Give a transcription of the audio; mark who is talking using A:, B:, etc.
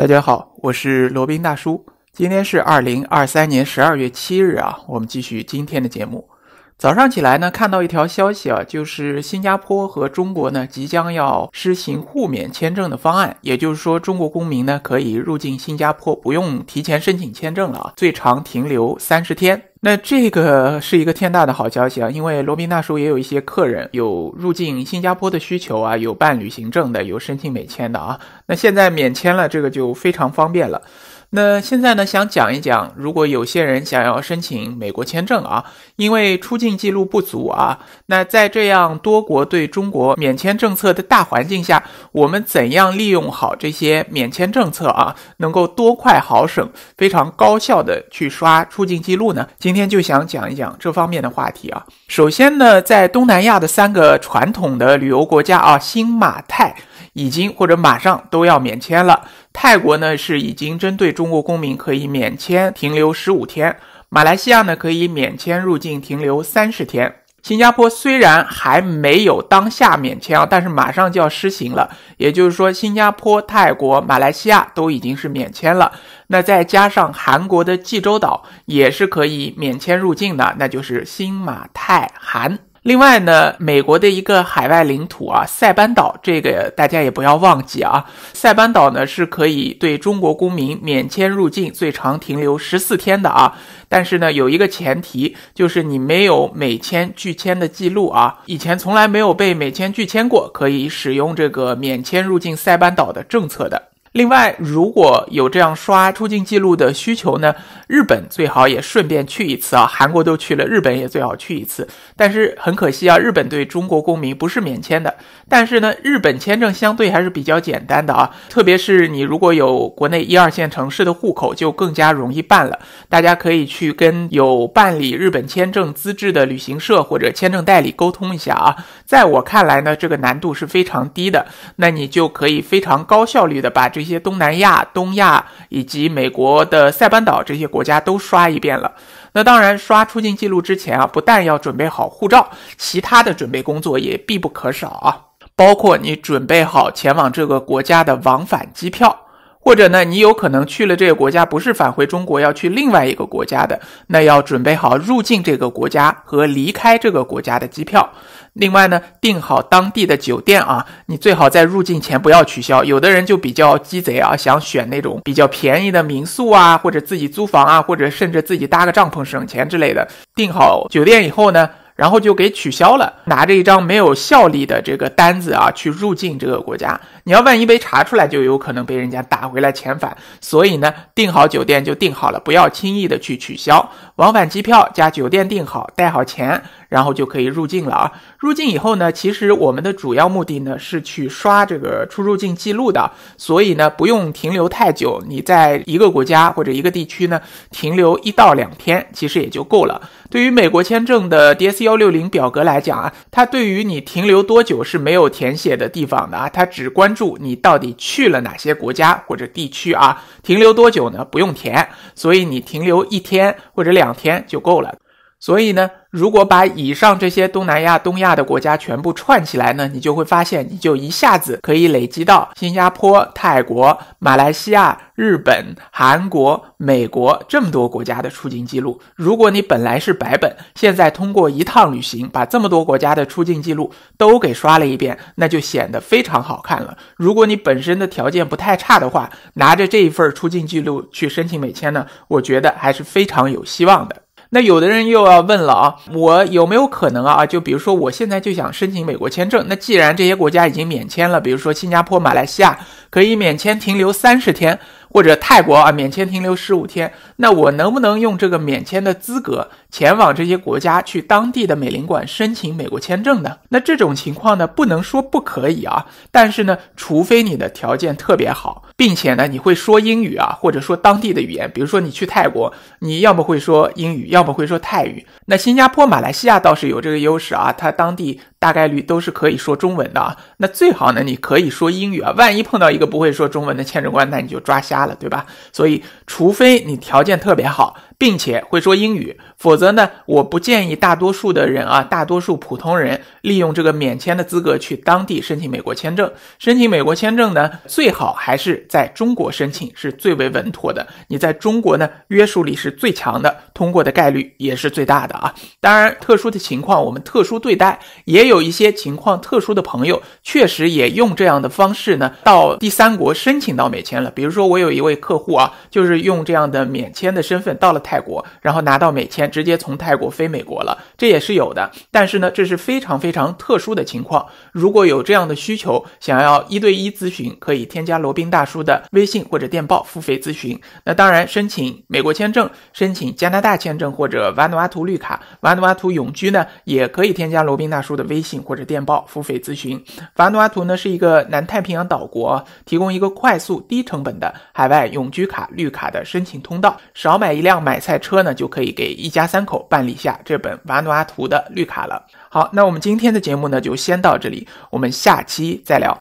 A: 大家好，我是罗宾大叔。今天是二零二三年十二月七日啊，我们继续今天的节目。早上起来呢，看到一条消息啊，就是新加坡和中国呢即将要施行互免签证的方案，也就是说，中国公民呢可以入境新加坡，不用提前申请签证了啊，最长停留三十天。那这个是一个天大的好消息啊！因为罗宾大叔也有一些客人有入境新加坡的需求啊，有办旅行证的，有申请美签的啊。那现在免签了，这个就非常方便了。那现在呢，想讲一讲，如果有些人想要申请美国签证啊，因为出境记录不足啊，那在这样多国对中国免签政策的大环境下，我们怎样利用好这些免签政策啊，能够多快好省、非常高效的去刷出境记录呢？今天就想讲一讲这方面的话题啊。首先呢，在东南亚的三个传统的旅游国家啊，新马泰。已经或者马上都要免签了。泰国呢是已经针对中国公民可以免签停留十五天，马来西亚呢可以免签入境停留三十天。新加坡虽然还没有当下免签啊，但是马上就要施行了。也就是说，新加坡、泰国、马来西亚都已经是免签了。那再加上韩国的济州岛也是可以免签入境的，那就是新马泰韩。另外呢，美国的一个海外领土啊，塞班岛，这个大家也不要忘记啊。塞班岛呢是可以对中国公民免签入境，最长停留十四天的啊。但是呢，有一个前提，就是你没有美签拒签的记录啊。以前从来没有被美签拒签过，可以使用这个免签入境塞班岛的政策的。另外，如果有这样刷出境记录的需求呢？日本最好也顺便去一次啊，韩国都去了，日本也最好去一次。但是很可惜啊，日本对中国公民不是免签的。但是呢，日本签证相对还是比较简单的啊，特别是你如果有国内一二线城市的户口，就更加容易办了。大家可以去跟有办理日本签证资质的旅行社或者签证代理沟通一下啊。在我看来呢，这个难度是非常低的，那你就可以非常高效率的把这些东南亚、东亚以及美国的塞班岛这些国。国家都刷一遍了，那当然刷出境记录之前啊，不但要准备好护照，其他的准备工作也必不可少啊，包括你准备好前往这个国家的往返机票。或者呢，你有可能去了这个国家，不是返回中国，要去另外一个国家的，那要准备好入境这个国家和离开这个国家的机票。另外呢，订好当地的酒店啊，你最好在入境前不要取消。有的人就比较鸡贼啊，想选那种比较便宜的民宿啊，或者自己租房啊，或者甚至自己搭个帐篷省钱之类的。订好酒店以后呢。然后就给取消了，拿着一张没有效力的这个单子啊，去入境这个国家。你要万一被查出来，就有可能被人家打回来遣返。所以呢，订好酒店就订好了，不要轻易的去取消。往返机票加酒店订好，带好钱，然后就可以入境了啊。入境以后呢，其实我们的主要目的呢是去刷这个出入境记录的，所以呢不用停留太久。你在一个国家或者一个地区呢停留一到两天，其实也就够了。对于美国签证的 DS 幺六零表格来讲啊，它对于你停留多久是没有填写的地方的啊，它只关注你到底去了哪些国家或者地区啊，停留多久呢？不用填，所以你停留一天或者两天就够了。所以呢，如果把以上这些东南亚、东亚的国家全部串起来呢，你就会发现，你就一下子可以累积到新加坡、泰国、马来西亚、日本、韩国、美国这么多国家的出境记录。如果你本来是白本，现在通过一趟旅行把这么多国家的出境记录都给刷了一遍，那就显得非常好看了。如果你本身的条件不太差的话，拿着这一份出境记录去申请美签呢，我觉得还是非常有希望的。那有的人又要问了啊，我有没有可能啊？就比如说，我现在就想申请美国签证。那既然这些国家已经免签了，比如说新加坡、马来西亚，可以免签停留三十天。或者泰国啊，免签停留十五天，那我能不能用这个免签的资格前往这些国家，去当地的美领馆申请美国签证呢？那这种情况呢，不能说不可以啊，但是呢，除非你的条件特别好，并且呢，你会说英语啊，或者说当地的语言，比如说你去泰国，你要么会说英语，要么会说泰语。那新加坡、马来西亚倒是有这个优势啊，它当地。大概率都是可以说中文的啊，那最好呢，你可以说英语啊，万一碰到一个不会说中文的签证官，那你就抓瞎了，对吧？所以，除非你条件特别好。并且会说英语，否则呢，我不建议大多数的人啊，大多数普通人利用这个免签的资格去当地申请美国签证。申请美国签证呢，最好还是在中国申请，是最为稳妥的。你在中国呢，约束力是最强的，通过的概率也是最大的啊。当然，特殊的情况我们特殊对待，也有一些情况，特殊的朋友确实也用这样的方式呢，到第三国申请到美签了。比如说，我有一位客户啊，就是用这样的免签的身份到了。泰国，然后拿到美签，直接从泰国飞美国了，这也是有的。但是呢，这是非常非常特殊的情况。如果有这样的需求，想要一对一咨询，可以添加罗宾大叔的微信或者电报付费咨询。那当然，申请美国签证、申请加拿大签证或者瓦努阿图绿卡、瓦努阿图永居呢，也可以添加罗宾大叔的微信或者电报付费咨询。瓦努阿图呢是一个南太平洋岛国，提供一个快速低成本的海外永居卡绿卡的申请通道，少买一辆买。赛车呢就可以给一家三口办理下这本瓦努阿图的绿卡了。好，那我们今天的节目呢就先到这里，我们下期再聊。